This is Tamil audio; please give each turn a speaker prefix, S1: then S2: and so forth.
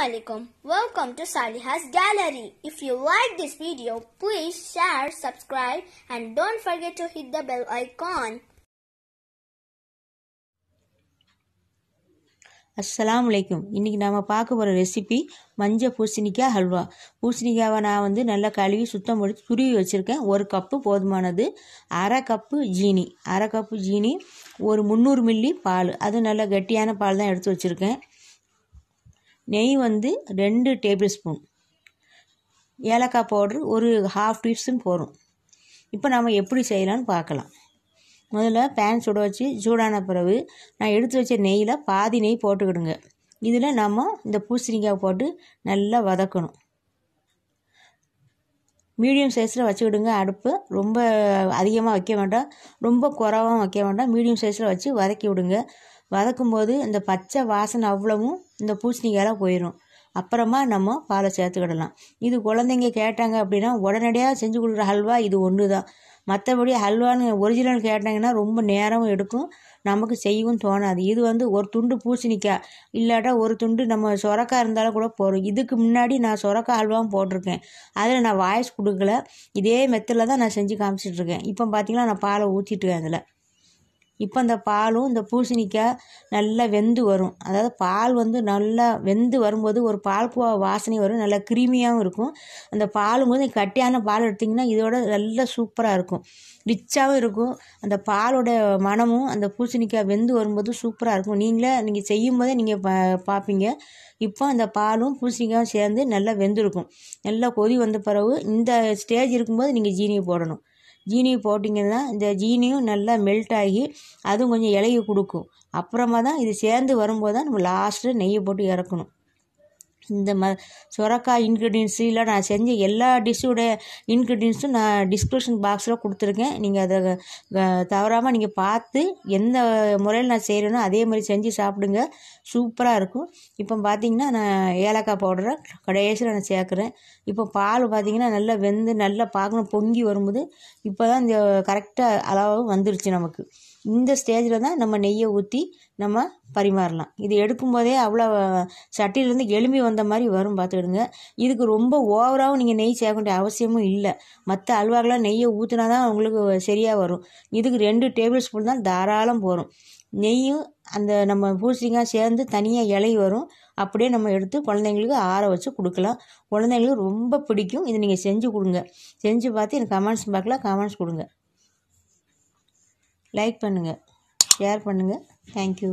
S1: Assalamualaikum. Welcome to Saliha's Gallery. If you like this video, please share, subscribe and don't forget to hit the bell icon. அஸ்லாம் வலைக்கும் இன்றைக்கி நாம் பார்க்க போகிற ரெசிபி மஞ்சள் பூசணிக்காய் ஹல்வா பூசணிக்காவை நான் வந்து நல்லா கழுவி சுத்தம் பண்ணி துருவி வச்சுருக்கேன் ஒரு கப்பு போதுமானது அரை கப்பு ஜீனி அரை கப்பு ஜீனி ஒரு முந்நூறு மில்லி பால் அது நல்லா கெட்டியான பால் தான் எடுத்து வச்சுருக்கேன் நெய் வந்து ரெண்டு டேபிள் ஸ்பூன் ஏலக்காய் பவுட்ரு ஒரு ஹாஃப் டீஸ்பூன் போகும் இப்போ நம்ம எப்படி செய்யலாம்னு பார்க்கலாம் முதல்ல பேன் சுட வச்சு சூடான பிறகு நான் எடுத்து வச்ச நெய்யில் பாதி நெய் போட்டுக்கிடுங்க இதில் நம்ம இந்த பூசணிக்காய் போட்டு நல்லா வதக்கணும் மீடியம் சைஸில் வச்சுக்கிடுங்க அடுப்பு ரொம்ப அதிகமாக வைக்க வேண்டாம் ரொம்ப குறவாகவும் வைக்க வேண்டாம் மீடியம் சைஸில் வச்சு வதக்கி விடுங்க வதக்கும்போது இந்த பச்சை வாசனை அவ்வளவும் இந்த பூசணிக்காயெல்லாம் போயிடும் அப்புறமா நம்ம பாலை சேர்த்துக்கிடலாம் இது குழந்தைங்க கேட்டாங்க அப்படின்னா உடனடியாக செஞ்சு கொடுக்குற ஹல்வா இது ஒன்று தான் மற்றபடி ஹல்வான்னு ஒரிஜினல் கேட்டாங்கன்னா ரொம்ப நேரமும் எடுக்கும் நமக்கு செய்யவும் தோணாது இது வந்து ஒரு துண்டு பூசணிக்காய் இல்லாட்டா ஒரு துண்டு நம்ம சொரக்காய் இருந்தாலும் கூட போகிறோம் இதுக்கு முன்னாடி நான் சொரக்காய் அல்வாவும் போட்டிருக்கேன் அதில் நான் வாய்ஸ் கொடுக்கல இதே மெத்தடில் தான் நான் செஞ்சு காமிச்சிட்ருக்கேன் இப்போ பார்த்திங்கன்னா நான் பாலை ஊற்றிட்டுருக்கேன் அதில் இப்போ அந்த பாலும் இந்த பூசணிக்காய் நல்லா வெந்து வரும் அதாவது பால் வந்து நல்லா வெந்து வரும்போது ஒரு பால் கோவா வாசனை வரும் நல்லா கிருமியாகவும் இருக்கும் அந்த பாலும் போது கட்டியான பால் எடுத்திங்கன்னா இதோட நல்லா சூப்பராக இருக்கும் ரிச்சாகவும் இருக்கும் அந்த பாலோட மனமும் அந்த பூசணிக்காய் வெந்து வரும்போது சூப்பராக இருக்கும் நீங்களே நீங்கள் செய்யும் போதே நீங்கள் பார்ப்பீங்க இப்போ அந்த பாலும் பூசணிக்காயும் சேர்ந்து நல்லா வெந்திருக்கும் நல்லா கொதி வந்த பிறகு இந்த ஸ்டேஜ் இருக்கும்போது நீங்கள் ஜீனியை போடணும் ஜீனி போட்டிங்கன்னா இந்த ஜீனியும் நல்லா மெல்ட் ஆகி அதுவும் கொஞ்சம் இலைய கொடுக்கும் அப்புறமா தான் இது சேர்ந்து வரும்போது தான் நம்ம லாஸ்ட்டு நெய்யை போட்டு இறக்கணும் இந்த ம சுரக்காய் இன்க்ரீடியன்ஸு இல்லை நான் செஞ்ச எல்லா டிஷ்ஷுடைய இன்க்ரீடியன்ஸும் நான் டிஸ்கிரிப்ஷன் பாக்ஸில் கொடுத்துருக்கேன் நீங்கள் அதை தவறாமல் நீங்கள் பார்த்து எந்த முறையில் நான் செய்கிறேனோ அதே மாதிரி செஞ்சு சாப்பிடுங்க சூப்பராக இருக்கும் இப்போ பார்த்தீங்கன்னா நான் ஏலக்காய் பவுடரை கடைசியில் நான் சேர்க்குறேன் இப்போ பால் பார்த்தீங்கன்னா நல்லா வெந்து நல்லா பார்க்கணும் பொங்கி வரும்போது இப்போ தான் இந்த கரெக்டாக அளவு வந்துருச்சு நமக்கு இந்த ஸ்டேஜில் தான் நம்ம நெய்யை ஊற்றி நம்ம பரிமாறலாம் இது எடுக்கும் போதே அவ்வளோ சட்டியிலேருந்து எலும்பி வந்த மாதிரி வரும் பார்த்துக்கிடுங்க இதுக்கு ரொம்ப ஓவராகவும் நீங்கள் நெய் சேர்க்க வேண்டிய அவசியமும் இல்லை மற்ற அல்வாக்கெலாம் நெய்யை ஊற்றினா தான் உங்களுக்கு சரியாக வரும் இதுக்கு ரெண்டு டேபிள் ஸ்பூன் தான் தாராளம் போகும் நெய்யும் அந்த நம்ம பூசிங்காக சேர்ந்து தனியாக இலை வரும் அப்படியே நம்ம எடுத்து குழந்தைங்களுக்கு ஆற வச்சு கொடுக்கலாம் குழந்தைங்களுக்கு ரொம்ப பிடிக்கும் இதை நீங்கள் செஞ்சு கொடுங்க செஞ்சு பார்த்து எனக்கு கமெண்ட்ஸ் பார்க்கலாம் கமெண்ட்ஸ் கொடுங்க லைக் பண்ணுங்கள் ஷேர் பண்ணுங்கள் தேங்க்யூ